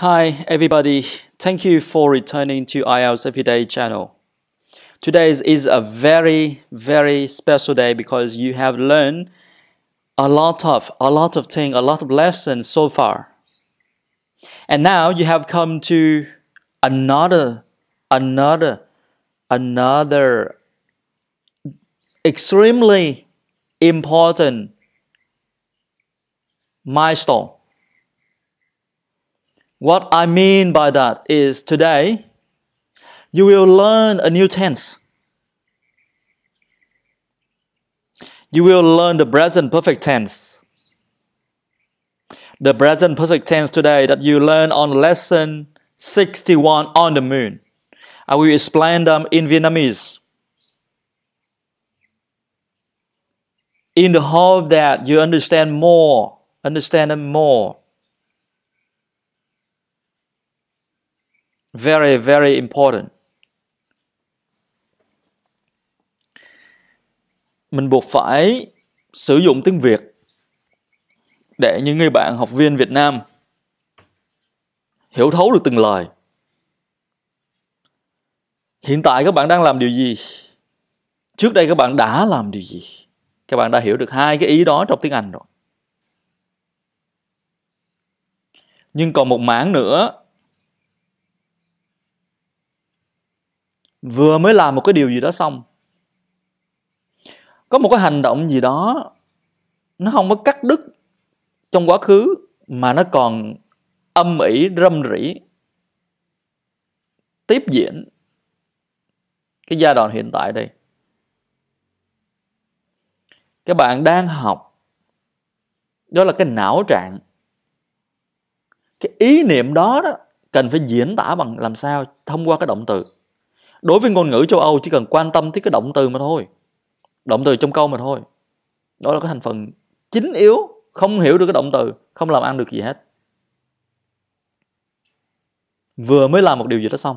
Hi everybody, thank you for returning to IELTS Everyday channel. Today is a very, very special day because you have learned a lot of, a lot of things, a lot of lessons so far. And now you have come to another, another, another extremely important milestone what I mean by that is today, you will learn a new tense. You will learn the present perfect tense. The present perfect tense today that you learn on lesson 61 on the moon. I will explain them in Vietnamese. In the hope that you understand more, understand them more. Very, very important. Mình buộc phải sử dụng tiếng Việt để những người bạn học viên Việt Nam hiểu thấu được từng lời. Hiện tại các bạn đang làm điều gì? Trước đây các bạn đã làm điều gì? Các bạn đã hiểu được hai cái ý đó trong tiếng Anh rồi. Nhưng còn một mảng nữa vừa mới làm một cái điều gì đó xong có một cái hành động gì đó nó không có cắt đứt trong quá khứ mà nó còn âm ỉ râm rỉ tiếp diễn cái giai đoạn hiện tại đây các bạn đang học đó là cái não trạng cái ý niệm đó đó cần phải diễn tả bằng làm sao thông qua cái động từ đối với ngôn ngữ châu Âu chỉ cần quan tâm tới cái động từ mà thôi động từ trong câu mà thôi đó là cái thành phần chính yếu không hiểu được cái động từ không làm ăn được gì hết vừa mới làm một điều gì đó xong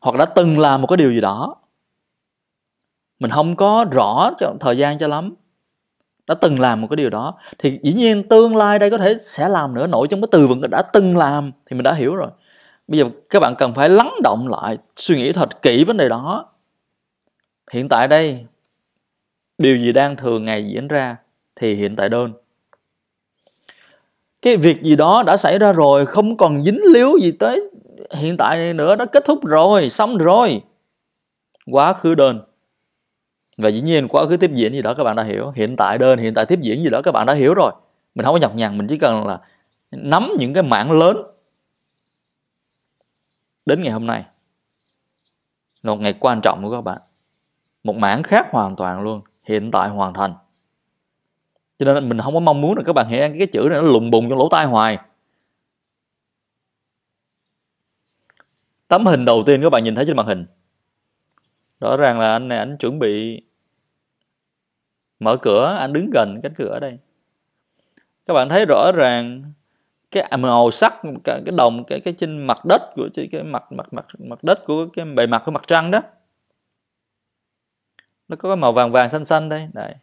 hoặc đã từng làm một cái điều gì đó mình không có rõ cho, thời gian cho lắm đã từng làm một cái điều đó thì dĩ nhiên tương lai đây có thể sẽ làm nữa nổi trong cái từ vựng đã từng làm thì mình đã hiểu rồi bây giờ các bạn cần phải lắng động lại suy nghĩ thật kỹ vấn đề đó hiện tại đây điều gì đang thường ngày diễn ra thì hiện tại đơn cái việc gì đó đã xảy ra rồi không còn dính líu gì tới hiện tại này nữa đã kết thúc rồi xong rồi quá khứ đơn và dĩ nhiên quá khứ tiếp diễn gì đó các bạn đã hiểu hiện tại đơn hiện tại tiếp diễn gì đó các bạn đã hiểu rồi mình không có nhọc nhằn mình chỉ cần là nắm những cái mảng lớn đến ngày hôm nay là một ngày quan trọng của các bạn một mảng khác hoàn toàn luôn hiện tại hoàn thành cho nên mình không có mong muốn là các bạn hãy ăn cái chữ này nó lùng bùng trong lỗ tai hoài tấm hình đầu tiên các bạn nhìn thấy trên màn hình rõ ràng là anh này anh chuẩn bị mở cửa anh đứng gần cánh cửa đây các bạn thấy rõ ràng cái à, màu sắc cái, cái đồng cái cái trên mặt đất của cái mặt mặt mặt mặt đất của cái bề mặt của mặt trăng đó nó có cái màu vàng vàng xanh xanh đây đây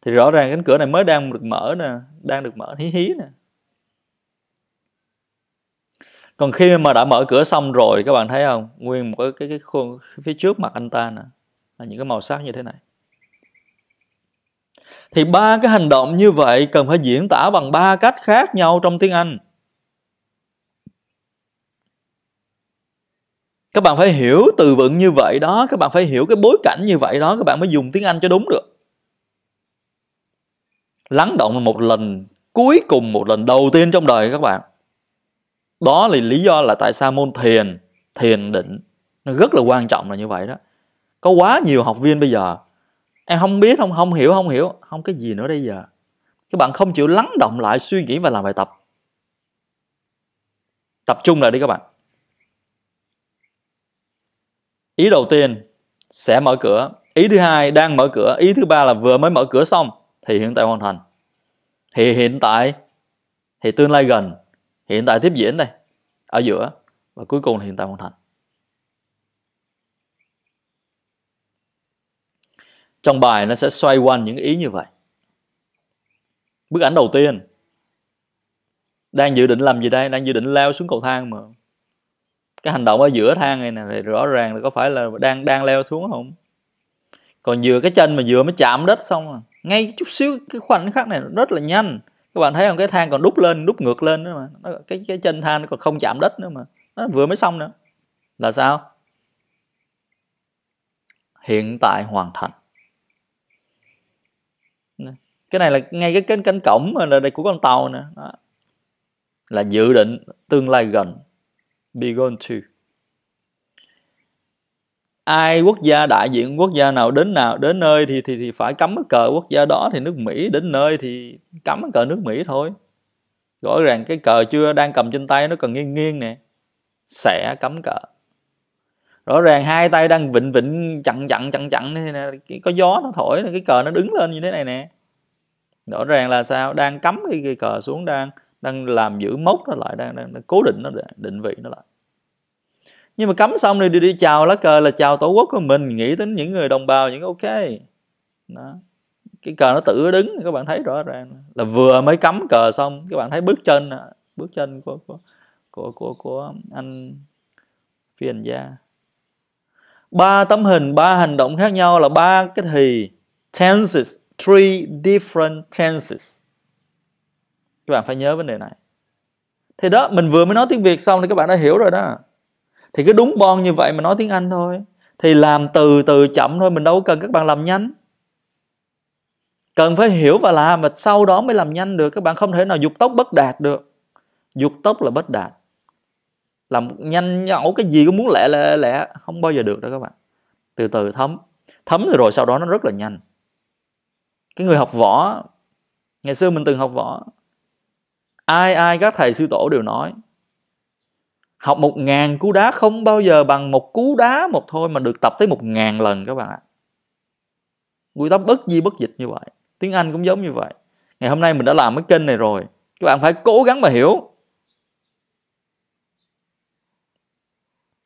thì rõ ràng cánh cửa này mới đang được mở nè đang được mở hí hí nè còn khi mà đã mở cửa xong rồi các bạn thấy không nguyên một cái cái, cái khuôn phía trước mặt anh ta nè là những cái màu sắc như thế này thì ba cái hành động như vậy cần phải diễn tả bằng ba cách khác nhau trong tiếng Anh. Các bạn phải hiểu từ vựng như vậy đó, các bạn phải hiểu cái bối cảnh như vậy đó, các bạn mới dùng tiếng Anh cho đúng được. Lắng động một lần cuối cùng một lần đầu tiên trong đời các bạn. Đó là lý do là tại sao môn thiền, thiền định nó rất là quan trọng là như vậy đó. Có quá nhiều học viên bây giờ em không biết không không hiểu không hiểu không cái gì nữa đây giờ các bạn không chịu lắng động lại suy nghĩ và làm bài tập tập trung lại đi các bạn ý đầu tiên sẽ mở cửa ý thứ hai đang mở cửa ý thứ ba là vừa mới mở cửa xong thì hiện tại hoàn thành thì hiện tại thì tương lai gần hiện tại tiếp diễn đây ở giữa và cuối cùng là hiện tại hoàn thành trong bài nó sẽ xoay quanh những ý như vậy bức ảnh đầu tiên đang dự định làm gì đây đang dự định leo xuống cầu thang mà cái hành động ở giữa thang này nè thì rõ ràng là có phải là đang đang leo xuống không còn vừa cái chân mà vừa mới chạm đất xong rồi. ngay chút xíu cái khoảnh khắc này rất là nhanh các bạn thấy không cái thang còn đúc lên đúc ngược lên nữa mà nó, cái cái chân thang nó còn không chạm đất nữa mà nó vừa mới xong nữa là sao hiện tại hoàn thành cái này là ngay cái cánh cánh cổng là đây của con tàu nè đó. là dự định tương lai gần be gone to ai quốc gia đại diện quốc gia nào đến nào đến nơi thì thì thì phải cấm cái cờ quốc gia đó thì nước Mỹ đến nơi thì cấm cái cờ nước Mỹ thôi rõ ràng cái cờ chưa đang cầm trên tay nó cần nghiêng nghiêng nè sẽ cấm cờ rõ ràng hai tay đang vịnh vịnh chặn chặn chặn chặn này có gió nó thổi cái cờ nó đứng lên như thế này nè rõ ràng là sao đang cấm cái, cái cờ xuống đang đang làm giữ mốc nó lại đang, đang, đang cố định nó định vị nó lại nhưng mà cấm xong rồi đi, đi chào lá cờ là chào tổ quốc của mình nghĩ đến những người đồng bào những ok đó cái cờ nó tự đứng các bạn thấy rõ ràng là vừa mới cấm cờ xong các bạn thấy bước chân bước chân của của của của, của anh phiền gia ba tấm hình ba hành động khác nhau là ba cái thì tenses three different tenses. Các bạn phải nhớ vấn đề này. Thì đó, mình vừa mới nói tiếng Việt xong thì các bạn đã hiểu rồi đó. Thì cứ đúng bon như vậy mà nói tiếng Anh thôi. Thì làm từ từ chậm thôi, mình đâu cần các bạn làm nhanh. Cần phải hiểu và làm mà sau đó mới làm nhanh được. Các bạn không thể nào dục tốc bất đạt được. Dục tốc là bất đạt. Làm nhanh nhẩu cái gì cũng muốn lẹ lẹ lẹ. Không bao giờ được đâu các bạn. Từ từ thấm. Thấm rồi, rồi sau đó nó rất là nhanh cái người học võ ngày xưa mình từng học võ ai ai các thầy sư tổ đều nói học một ngàn cú đá không bao giờ bằng một cú đá một thôi mà được tập tới một ngàn lần các bạn ạ quy tắc bất di bất dịch như vậy tiếng anh cũng giống như vậy ngày hôm nay mình đã làm cái kênh này rồi các bạn phải cố gắng mà hiểu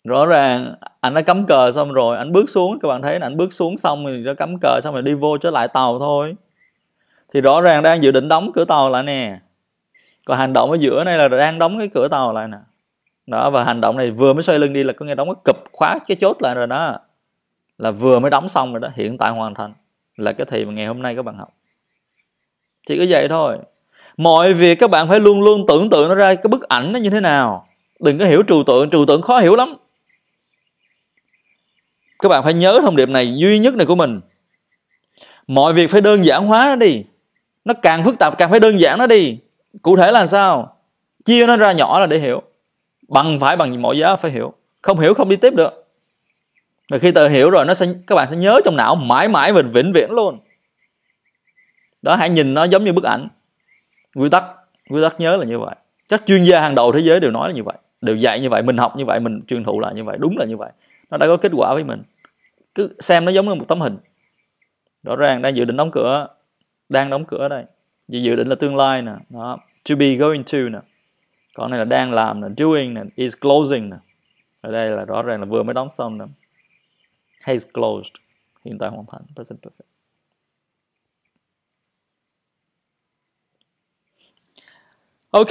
rõ ràng anh đã cắm cờ xong rồi anh bước xuống các bạn thấy là anh bước xuống xong rồi nó cắm cờ xong rồi đi vô trở lại tàu thôi thì rõ ràng đang dự định đóng cửa tàu lại nè còn hành động ở giữa này là đang đóng cái cửa tàu lại nè đó và hành động này vừa mới xoay lưng đi là có nghe đóng cái cụp khóa cái chốt lại rồi đó là vừa mới đóng xong rồi đó hiện tại hoàn thành là cái thì mà ngày hôm nay các bạn học chỉ có vậy thôi mọi việc các bạn phải luôn luôn tưởng tượng nó ra cái bức ảnh nó như thế nào đừng có hiểu trừu tượng trừu tượng khó hiểu lắm các bạn phải nhớ thông điệp này duy nhất này của mình mọi việc phải đơn giản hóa nó đi nó càng phức tạp càng phải đơn giản nó đi cụ thể là sao chia nó ra nhỏ là để hiểu bằng phải bằng mọi giá phải hiểu không hiểu không đi tiếp được và khi tự hiểu rồi nó sẽ các bạn sẽ nhớ trong não mãi mãi và vĩnh viễn luôn đó hãy nhìn nó giống như bức ảnh quy tắc quy tắc nhớ là như vậy các chuyên gia hàng đầu thế giới đều nói là như vậy đều dạy như vậy mình học như vậy mình truyền thụ là như vậy đúng là như vậy nó đã có kết quả với mình cứ xem nó giống như một tấm hình rõ ràng đang dự định đóng cửa đang đóng cửa đây dự dự định là tương lai nè đó to be going to nè còn này là đang làm nè doing nè is closing nè ở đây là rõ ràng là vừa mới đóng xong nè has closed hiện tại hoàn thành present perfect Ok,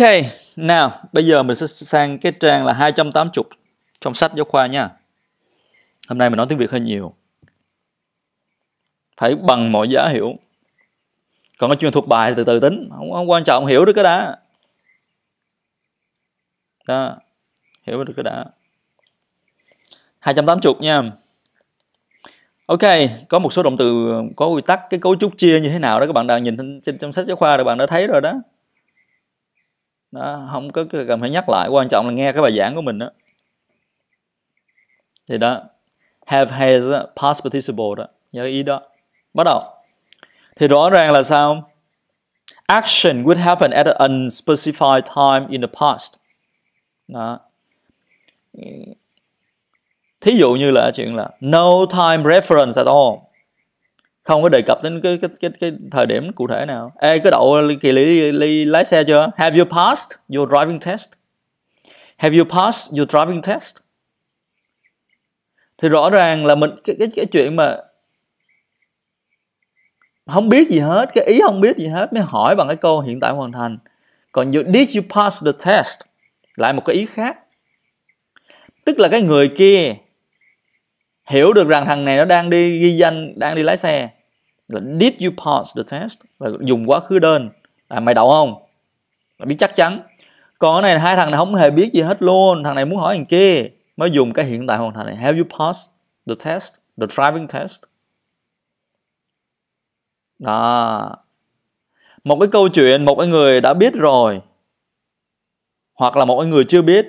nào bây giờ mình sẽ sang cái trang là 280 trong sách giáo khoa nha hôm nay mình nói tiếng việt hơi nhiều phải bằng mọi giá hiểu còn cái chuyện thuộc bài từ từ tính không, không quan trọng hiểu được cái đã đó hiểu được cái đã 280 nha Ok, có một số động từ có quy tắc cái cấu trúc chia như thế nào đó các bạn đang nhìn trên trong sách giáo khoa rồi bạn đã thấy rồi đó. Đó, không có cần phải nhắc lại, quan trọng là nghe cái bài giảng của mình đó. Thì đó, have has past participle đó nhớ ý đó bắt đầu thì rõ ràng là sao action would happen at an unspecified time in the past đó thí dụ như là chuyện là no time reference at all không có đề cập đến cái cái cái, cái thời điểm cụ thể nào ê cái đậu kỳ lý, lý lái xe chưa have you passed your driving test have you passed your driving test thì rõ ràng là mình cái cái, cái chuyện mà không biết gì hết cái ý không biết gì hết mới hỏi bằng cái câu hiện tại hoàn thành còn you, did you pass the test lại một cái ý khác tức là cái người kia hiểu được rằng thằng này nó đang đi ghi danh đang đi lái xe là did you pass the test là dùng quá khứ đơn à, mày đậu không là biết chắc chắn còn cái này hai thằng này không hề biết gì hết luôn thằng này muốn hỏi thằng kia mới dùng cái hiện tại hoàn thành này have you passed the test the driving test đó một cái câu chuyện một cái người đã biết rồi hoặc là một cái người chưa biết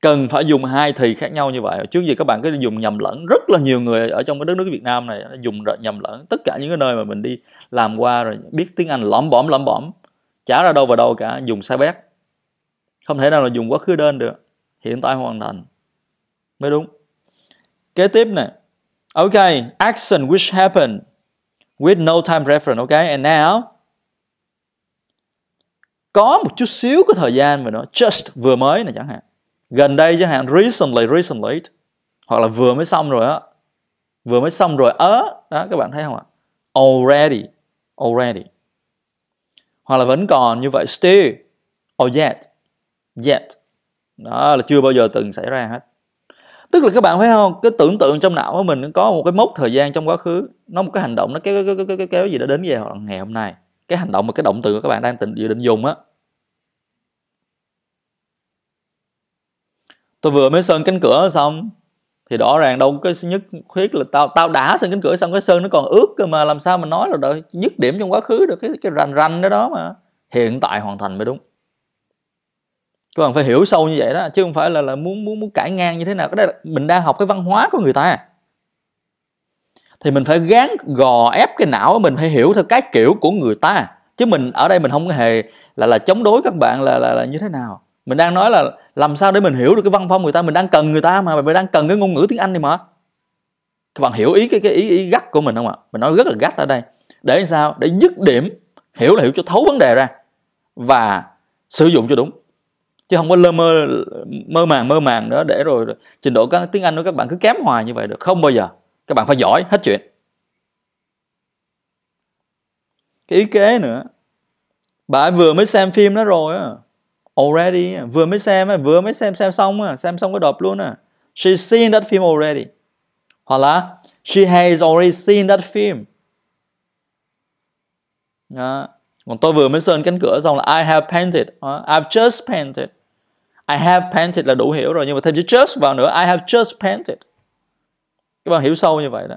cần phải dùng hai thì khác nhau như vậy trước giờ các bạn cứ dùng nhầm lẫn rất là nhiều người ở trong cái đất nước Việt Nam này dùng nhầm lẫn tất cả những cái nơi mà mình đi làm qua rồi biết tiếng Anh lõm bõm lõm bõm chả ra đâu vào đâu cả dùng sai bét không thể nào là dùng quá khứ đơn được hiện tại hoàn thành mới đúng kế tiếp nè ok action which happened with no time reference ok and now có một chút xíu cái thời gian mà nó just vừa mới này chẳng hạn gần đây chẳng hạn recently recently hoặc là vừa mới xong rồi á vừa mới xong rồi ớ đó các bạn thấy không ạ already already hoặc là vẫn còn như vậy still or yet yet đó là chưa bao giờ từng xảy ra hết tức là các bạn phải không cái tưởng tượng trong não của mình có một cái mốc thời gian trong quá khứ nó một cái hành động nó kéo kéo kéo kéo, gì đó đến về ngày hôm nay cái hành động mà cái động từ của các bạn đang định dự định dùng á tôi vừa mới sơn cánh cửa xong thì rõ ràng đâu cái nhất khuyết là tao tao đã sơn cánh cửa xong cái sơn nó còn ướt cơ mà làm sao mà nói là đợi nhất điểm trong quá khứ được cái cái rành rành đó đó mà hiện tại hoàn thành mới đúng các bạn phải hiểu sâu như vậy đó chứ không phải là là muốn muốn muốn cãi ngang như thế nào cái đây là mình đang học cái văn hóa của người ta thì mình phải gán gò ép cái não của mình phải hiểu theo cái kiểu của người ta chứ mình ở đây mình không hề là là chống đối các bạn là là, là như thế nào mình đang nói là làm sao để mình hiểu được cái văn phong người ta mình đang cần người ta mà mình đang cần cái ngôn ngữ tiếng anh này mà các bạn hiểu ý cái cái ý, ý gắt của mình không ạ mình nói rất là gắt ở đây để sao để dứt điểm hiểu là hiểu cho thấu vấn đề ra và sử dụng cho đúng chứ không có lơ mơ mơ màng mơ màng đó để rồi trình độ các tiếng Anh của các bạn cứ kém hoài như vậy được không bao giờ các bạn phải giỏi hết chuyện cái ý kế nữa bà ấy vừa mới xem phim đó rồi á already vừa mới xem vừa mới xem xem xong xem xong cái đọc luôn à she's seen that film already hoặc là she has already seen that film đó. còn tôi vừa mới sơn cánh cửa xong là I have painted I've just painted I have painted là đủ hiểu rồi nhưng mà thêm chữ just vào nữa I have just painted các bạn hiểu sâu như vậy đó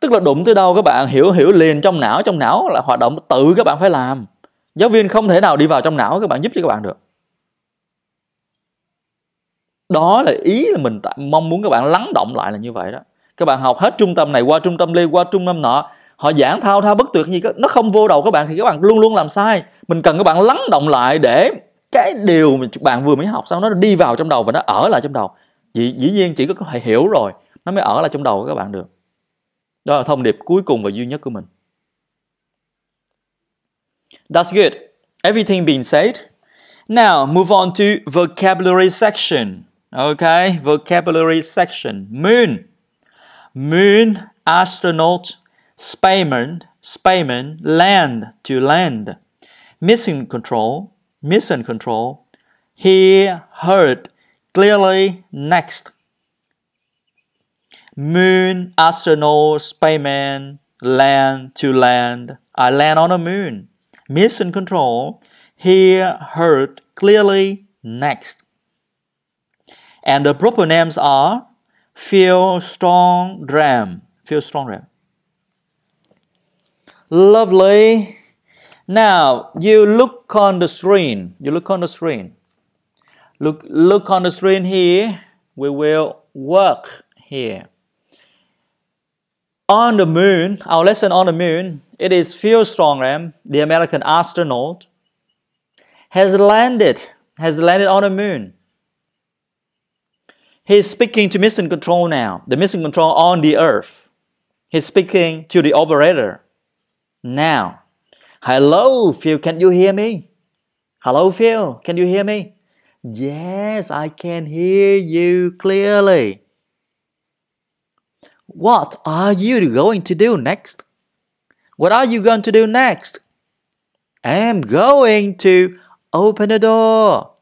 tức là đụng tới đâu các bạn hiểu hiểu liền trong não trong não là hoạt động tự các bạn phải làm giáo viên không thể nào đi vào trong não các bạn giúp cho các bạn được đó là ý là mình mong muốn các bạn lắng động lại là như vậy đó các bạn học hết trung tâm này qua trung tâm lê qua trung tâm nọ họ giảng thao thao bất tuyệt như nó không vô đầu các bạn thì các bạn luôn luôn làm sai mình cần các bạn lắng động lại để cái điều mà bạn vừa mới học xong nó đi vào trong đầu và nó ở lại trong đầu dĩ, dĩ nhiên chỉ có thể hiểu rồi nó mới ở lại trong đầu của các bạn được đó là thông điệp cuối cùng và duy nhất của mình that's good everything being said now move on to vocabulary section okay vocabulary section moon moon astronaut spaceman spaceman land to land mission control mission control, he heard clearly next. Moon astronaut, spaceman, land to land, I land on the moon. Mission control, he heard clearly next. And the proper names are Phil Strong Dram. Phil Strong Dram. Lovely now you look on the screen. You look on the screen. Look, look on the screen here. We will work here. On the moon, our lesson on the moon, it is Phil Strongram, the American astronaut, has landed, has landed on the moon. He's speaking to mission control now, the mission control on the earth. He's speaking to the operator now. Hello, Phil, can you hear me? Hello, Phil, can you hear me? Yes, I can hear you clearly. What are you going to do next? What are you going to do next? I'm going to open the door.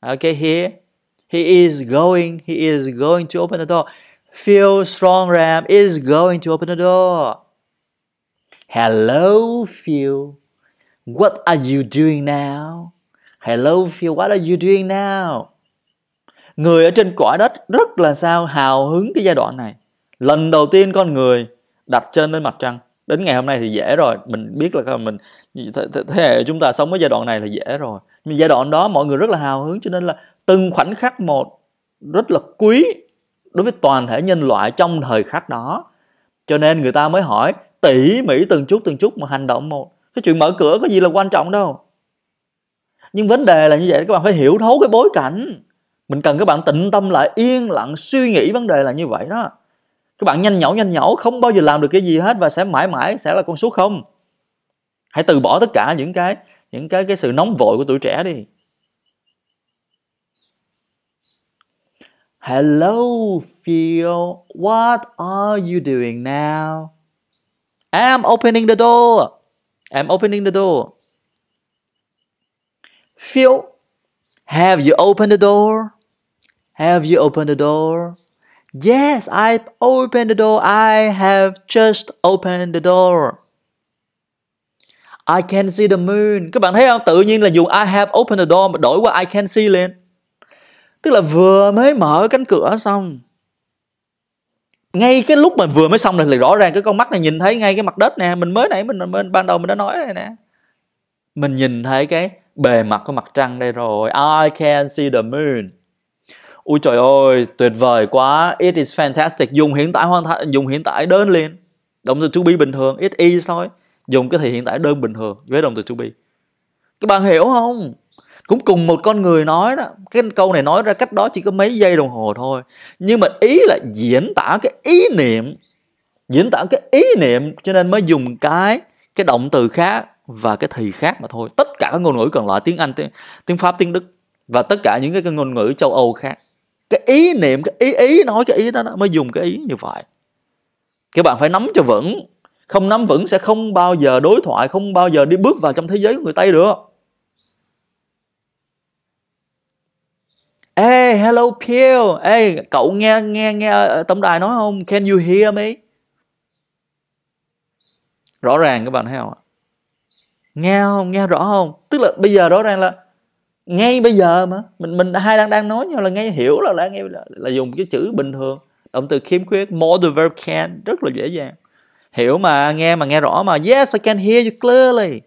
Okay, here. He is going, he is going to open the door. Phil Strongram is going to open the door. Hello, Phil. What are you doing now? Hello, Phil. What are you doing now? Người ở trên cõi đất rất là sao hào hứng cái giai đoạn này. Lần đầu tiên con người đặt chân lên mặt trăng. Đến ngày hôm nay thì dễ rồi. Mình biết là mình thế hệ chúng ta sống ở giai đoạn này là dễ rồi. Nhưng giai đoạn đó mọi người rất là hào hứng cho nên là từng khoảnh khắc một rất là quý đối với toàn thể nhân loại trong thời khắc đó. Cho nên người ta mới hỏi tỉ mỉ từng chút từng chút một hành động một cái chuyện mở cửa có gì là quan trọng đâu nhưng vấn đề là như vậy các bạn phải hiểu thấu cái bối cảnh mình cần các bạn tĩnh tâm lại yên lặng suy nghĩ vấn đề là như vậy đó các bạn nhanh nhẩu nhanh nhẩu không bao giờ làm được cái gì hết và sẽ mãi mãi sẽ là con số không hãy từ bỏ tất cả những cái những cái cái sự nóng vội của tuổi trẻ đi hello phil what are you doing now I'm opening the door. I'm opening the door. Phil, have you opened the door? Have you opened the door? Yes, I've opened the door. I have just opened the door. I can see the moon. Các bạn thấy không? Tự nhiên là dùng I have opened the door mà đổi qua I can see lên. Tức là vừa mới mở cánh cửa xong ngay cái lúc mà vừa mới xong này thì rõ ràng cái con mắt này nhìn thấy ngay cái mặt đất nè mình mới nãy mình, mình ban đầu mình đã nói này nè mình nhìn thấy cái bề mặt của mặt trăng đây rồi I can see the moon ui trời ơi tuyệt vời quá it is fantastic dùng hiện tại hoàn thành dùng hiện tại đơn liền động từ to be bình thường it is thôi dùng cái thì hiện tại đơn bình thường với động từ to be các bạn hiểu không cũng cùng một con người nói đó cái câu này nói ra cách đó chỉ có mấy giây đồng hồ thôi nhưng mà ý là diễn tả cái ý niệm diễn tả cái ý niệm cho nên mới dùng cái cái động từ khác và cái thì khác mà thôi tất cả các ngôn ngữ còn lại tiếng anh tiếng, tiếng pháp tiếng đức và tất cả những cái ngôn ngữ châu âu khác cái ý niệm cái ý ý nói cái ý đó, đó mới dùng cái ý như vậy các bạn phải nắm cho vững không nắm vững sẽ không bao giờ đối thoại không bao giờ đi bước vào trong thế giới của người tây được Ê, hello Pew. Ê, cậu nghe nghe nghe tổng đài nói không? Can you hear me? Rõ ràng các bạn thấy không Nghe không? Nghe rõ không? Tức là bây giờ rõ ràng là ngay bây giờ mà mình mình hai đang đang nói nhau là nghe hiểu là đã nghe là, là dùng cái chữ bình thường động từ khiếm khuyết more the verb can rất là dễ dàng hiểu mà nghe mà nghe rõ mà yes I can hear you clearly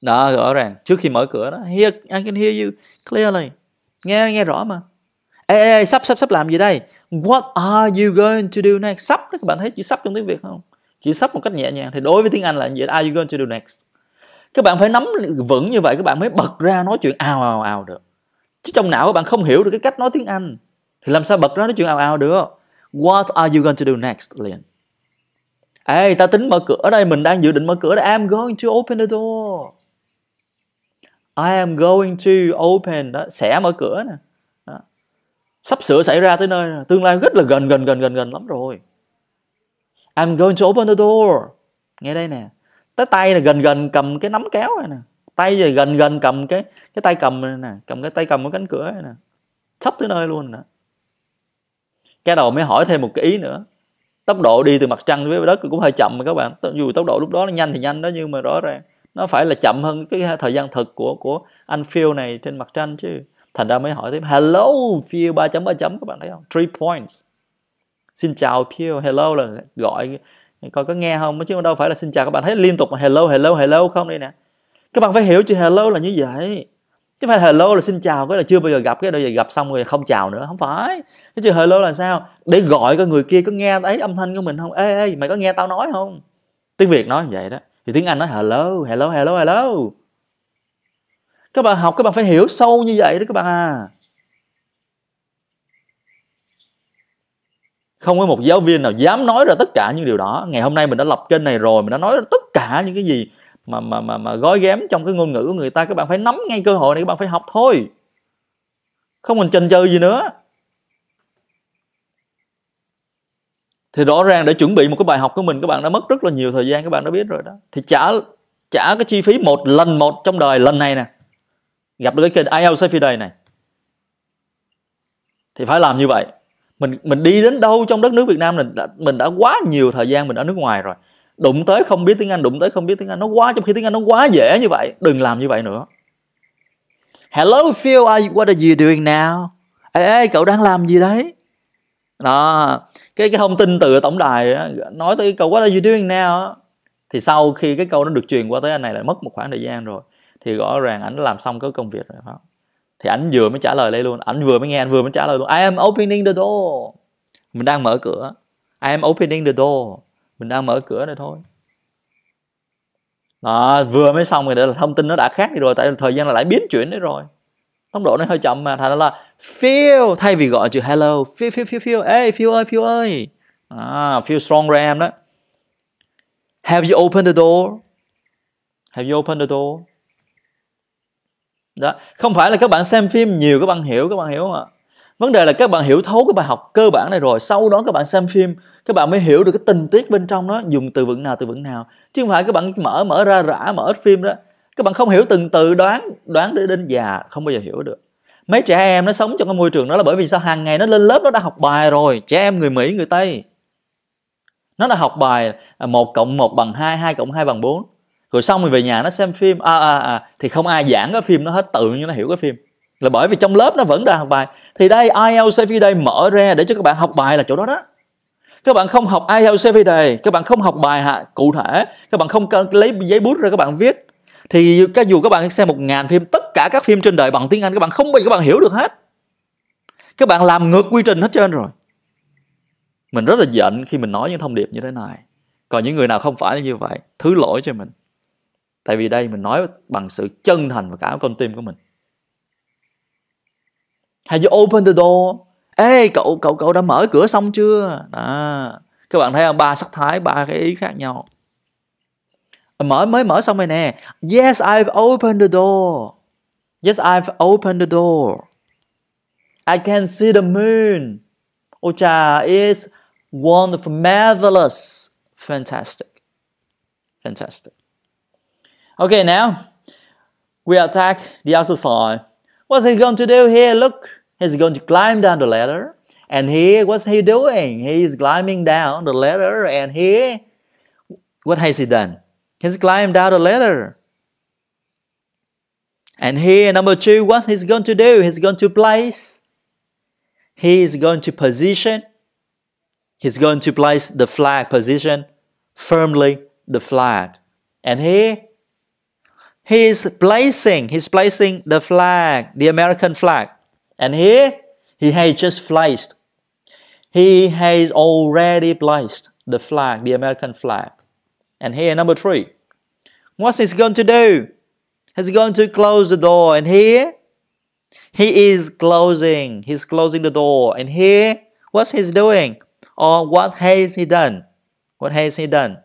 đó rõ ràng trước khi mở cửa đó here I can hear you clearly nghe nghe rõ mà ê, ê, ê sắp sắp sắp làm gì đây what are you going to do next sắp đó các bạn thấy chữ sắp trong tiếng việt không chữ sắp một cách nhẹ nhàng thì đối với tiếng anh là gì are you going to do next các bạn phải nắm vững như vậy các bạn mới bật ra nói chuyện ào ào ào được chứ trong não các bạn không hiểu được cái cách nói tiếng anh thì làm sao bật ra nói chuyện ào ào được what are you going to do next liền ê ta tính mở cửa ở đây mình đang dự định mở cửa đây I'm going to open the door I am going to open đó sẽ mở cửa nè đó. sắp sửa xảy ra tới nơi tương lai rất là gần gần gần gần gần lắm rồi I'm going to open the door nghe đây nè tới tay là gần gần cầm cái nắm kéo này nè tay rồi gần gần cầm cái cái tay cầm này nè cầm cái tay cầm cái cánh cửa này nè sắp tới nơi luôn nè cái đầu mới hỏi thêm một cái ý nữa tốc độ đi từ mặt trăng tới với đất cũng hơi chậm mà các bạn dù tốc độ lúc đó nó nhanh thì nhanh đó nhưng mà rõ ràng nó phải là chậm hơn cái thời gian thực của của anh Phil này trên mặt tranh chứ thành ra mới hỏi tiếp hello Phil ba chấm ba chấm các bạn thấy không three points xin chào Phil hello là gọi coi có nghe không chứ đâu phải là xin chào các bạn thấy liên tục mà hello hello hello không đây nè các bạn phải hiểu chữ hello là như vậy chứ phải hello là xin chào cái là chưa bao giờ gặp cái bây giờ gặp xong rồi không chào nữa không phải cái chữ hello là sao để gọi cái người kia có nghe thấy âm thanh của mình không ê ê mày có nghe tao nói không tiếng việt nói như vậy đó thì tiếng Anh nói hello, hello, hello, hello. Các bạn học các bạn phải hiểu sâu như vậy đó các bạn à. Không có một giáo viên nào dám nói ra tất cả những điều đó. Ngày hôm nay mình đã lập kênh này rồi, mình đã nói ra tất cả những cái gì mà mà mà mà gói ghém trong cái ngôn ngữ của người ta các bạn phải nắm ngay cơ hội này các bạn phải học thôi. Không mình chần chừ gì nữa. thì rõ ràng để chuẩn bị một cái bài học của mình các bạn đã mất rất là nhiều thời gian các bạn đã biết rồi đó thì trả trả cái chi phí một lần một trong đời lần này nè gặp được cái kênh IELTS Safety Day này thì phải làm như vậy mình mình đi đến đâu trong đất nước Việt Nam mình đã, mình đã quá nhiều thời gian mình ở nước ngoài rồi đụng tới không biết tiếng Anh đụng tới không biết tiếng Anh nó quá trong khi tiếng Anh nó quá dễ như vậy đừng làm như vậy nữa Hello Phil, what are you doing now? Ê, ê cậu đang làm gì đấy? đó cái cái thông tin từ tổng đài đó, nói tới cái câu what are you doing now thì sau khi cái câu nó được truyền qua tới anh này là mất một khoảng thời gian rồi thì rõ ràng ảnh làm xong cái công việc rồi không thì ảnh vừa mới trả lời đây luôn ảnh vừa mới nghe anh vừa mới trả lời luôn I am opening the door mình đang mở cửa I am opening the door mình đang mở cửa đây thôi đó vừa mới xong rồi là thông tin nó đã khác đi rồi tại thời gian là lại biến chuyển đấy rồi tốc độ nó hơi chậm mà thành ra là Feel thay vì gọi chữ hello feel feel feel feel, hey feel ơi feel ơi à, ah, Phil strong ram đó Have you opened the door Have you opened the door đó không phải là các bạn xem phim nhiều các bạn hiểu các bạn hiểu không ạ vấn đề là các bạn hiểu thấu cái bài học cơ bản này rồi sau đó các bạn xem phim các bạn mới hiểu được cái tình tiết bên trong đó dùng từ vựng nào từ vựng nào chứ không phải các bạn mở mở ra rã mở hết phim đó các bạn không hiểu từng từ đoán đoán để đến già không bao giờ hiểu được mấy trẻ em nó sống trong cái môi trường đó là bởi vì sao hàng ngày nó lên lớp nó đã học bài rồi trẻ em người mỹ người tây nó đã học bài à, một cộng một bằng hai hai cộng hai bằng bốn Rồi xong rồi về nhà nó xem phim à, à, à, Thì không ai giảng cái phim nó hết tự như nó hiểu cái phim Là bởi vì trong lớp nó vẫn đang học bài Thì đây IELTS Every Day mở ra để cho các bạn học bài là chỗ đó đó các bạn không học IELTS Every Day Các bạn không học bài hạ cụ thể Các bạn không lấy giấy bút ra các bạn viết thì dù các bạn xem một ngàn phim tất cả các phim trên đời bằng tiếng Anh các bạn không bao giờ các bạn hiểu được hết các bạn làm ngược quy trình hết trơn rồi mình rất là giận khi mình nói những thông điệp như thế này còn những người nào không phải như vậy thứ lỗi cho mình tại vì đây mình nói bằng sự chân thành và cả con tim của mình hay you open the door ê cậu cậu cậu đã mở cửa xong chưa đó các bạn thấy không ba sắc thái ba cái ý khác nhau mở mới mở xong rồi nè yes I've opened the door yes I've opened the door I can see the moon ôi chà is wonderful marvelous fantastic fantastic okay now we attack the other side what's he going to do here look he's going to climb down the ladder and here, what's he doing? He's climbing down the ladder, and here, what has he done? He's climbed out a ladder. And here, number two, what he's going to do? He's going to place. He is going to position. He's going to place the flag position firmly the flag. And here, he is placing, he's placing the flag, the American flag. And here, he has just placed. He has already placed the flag, the American flag. And here, number three. What is he going to do? He's going to close the door. And here, he is closing. He's closing the door. And here, what's he doing? Or what has he done? What has he done?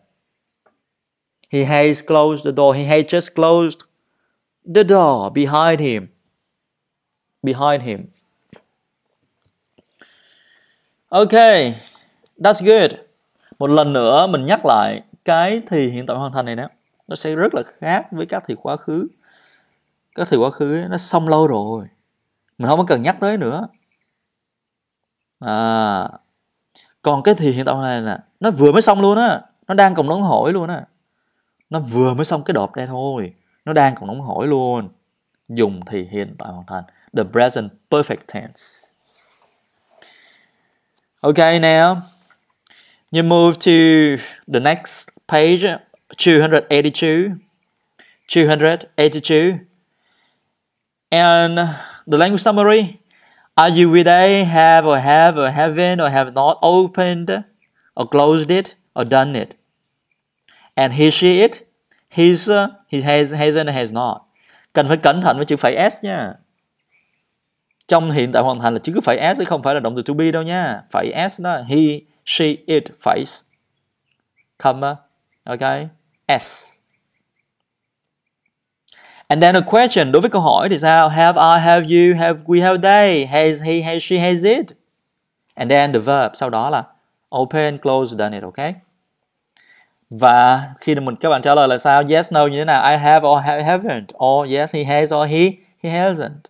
He has closed the door. He has just closed the door behind him. Behind him. Okay, that's good. Một lần nữa mình nhắc lại cái thì hiện tại hoàn thành này nè nó sẽ rất là khác với các thì quá khứ các thì quá khứ nó xong lâu rồi mình không có cần nhắc tới nữa à còn cái thì hiện tại này nè nó vừa mới xong luôn á nó đang còn nóng hổi luôn á nó vừa mới xong cái đợt đây thôi nó đang còn nóng hổi luôn dùng thì hiện tại hoàn thành the present perfect tense okay now you move to the next page 282, 282. And the language summary, are you with a, have or have or haven't or have not opened or closed it or done it? And he, she, it, his, he has, hasn't, has not. Cần phải cẩn thận với chữ phải S nha. Trong hiện tại hoàn thành là chữ phải S chứ không phải là động từ to be đâu nha. Phải S đó, he, she, it, phẩy, comma, okay s And then a question đối với câu hỏi thì sao? Have I, have you, have we, have they, has he, has she, has it. And then the verb sau đó là open, close, done it, okay? Và khi mình các bạn trả lời là sao? Yes, no như thế nào? I have or I haven't. Or yes, he has or he, he hasn't.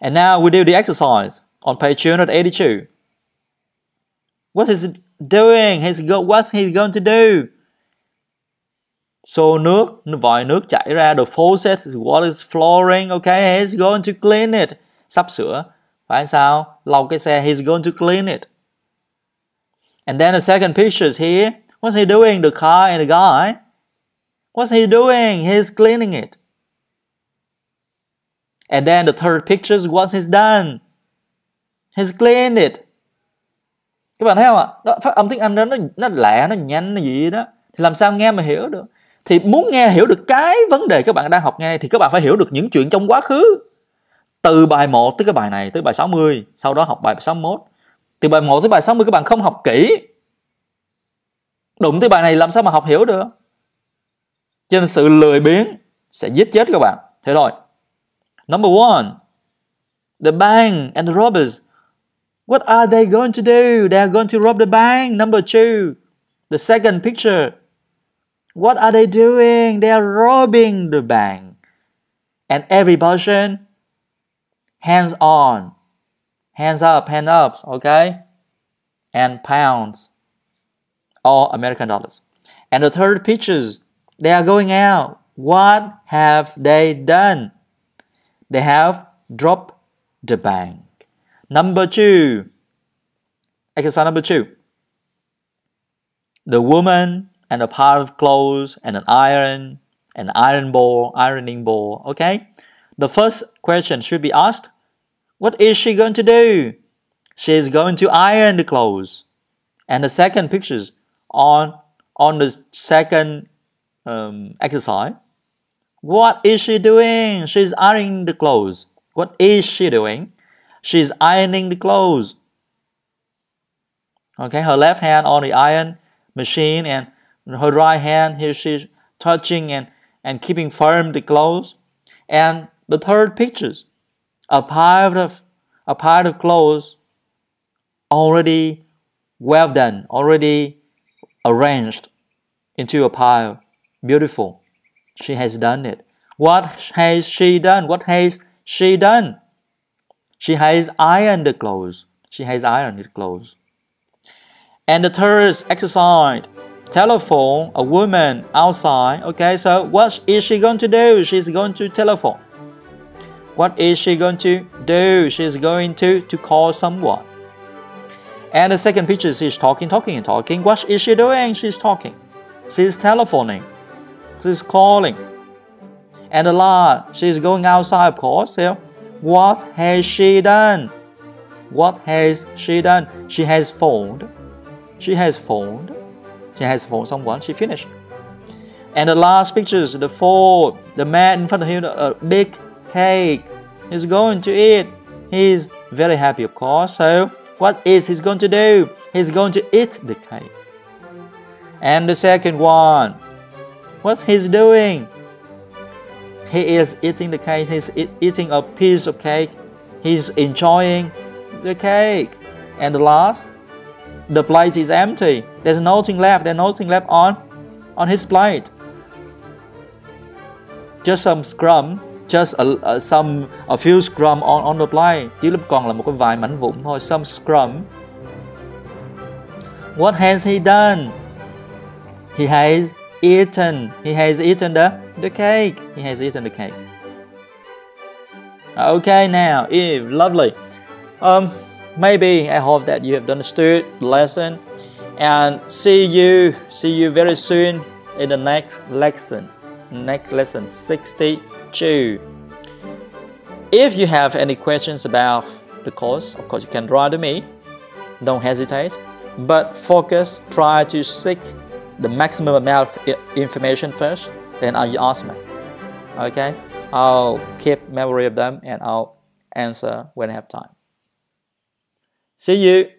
And now we do the exercise on page 282. What is it doing? He's go, what's he going to do? So nước, vòi nước chảy ra. The faucet, water is flowing. Okay, he's going to clean it. Sắp sửa. Phải sao? Lau cái xe. He's going to clean it. And then the second picture is here. What's he doing? The car and the guy. What's he doing? He's cleaning it. And then the third picture is what he's done. He's cleaned it các bạn thấy không ạ đó, phát âm tiếng anh đó nó nó lạ nó nhanh nó gì đó thì làm sao nghe mà hiểu được thì muốn nghe hiểu được cái vấn đề các bạn đang học nghe thì các bạn phải hiểu được những chuyện trong quá khứ từ bài 1 tới cái bài này tới bài 60 sau đó học bài 61 từ bài 1 tới bài 60 các bạn không học kỹ đụng tới bài này làm sao mà học hiểu được cho nên sự lười biếng sẽ giết chết các bạn thế thôi number one the bank and the robbers What are they going to do? They are going to rob the bank. Number two, the second picture. What are they doing? They are robbing the bank. And every person, hands on, hands up, hand ups, okay? And pounds, all American dollars. And the third pictures, they are going out. What have they done? They have dropped the bank. Number two. Exercise number two. The woman and a pile of clothes and an iron, an iron ball, ironing ball. Okay? The first question should be asked What is she going to do? She is going to iron the clothes. And the second pictures on on the second um, exercise. What is she doing? She's ironing the clothes. What is she doing? She's ironing the clothes. Okay, her left hand on the iron machine and her right hand here she's touching and, and keeping firm the clothes. And the third pictures, a pile of a pile of clothes already well done, already arranged into a pile. Beautiful. She has done it. What has she done? What has she done? She has ironed clothes. She has ironed clothes. And the third exercise, telephone a woman outside. Okay, so what is she going to do? She's going to telephone. What is she going to do? She's going to, to call someone. And the second picture, she's talking, talking, and talking. What is she doing? She's talking. She's telephoning. She's calling. And the last, she's going outside, of course. Yeah? What has she done? What has she done? She has phoned. She has phoned. She has phoned someone. She finished. And the last pictures, the four, the man in front of him, a big cake. He's going to eat. He's very happy, of course. So, what is he's going to do? He's going to eat the cake. And the second one, what's he's doing? He is eating the cake. He's eating a piece of cake. He's enjoying the cake. And the last, the plate is empty. There's nothing left. There's nothing left on, on his plate. Just some scrum, just a, a, some a few scrum on on the plate. Chỉ còn là một cái vài mảnh vụn thôi. Some scrum. What has he done? He has eaten. He has eaten the, the cake. He has eaten the cake. Okay, now, Eve, lovely. Um, maybe I hope that you have understood the lesson and see you, see you very soon in the next lesson, next lesson 62. If you have any questions about the course, of course you can write to me, don't hesitate, but focus, try to seek the maximum amount of information first, then I'll ask me. Okay, I'll keep memory of them and I'll answer when I have time. See you.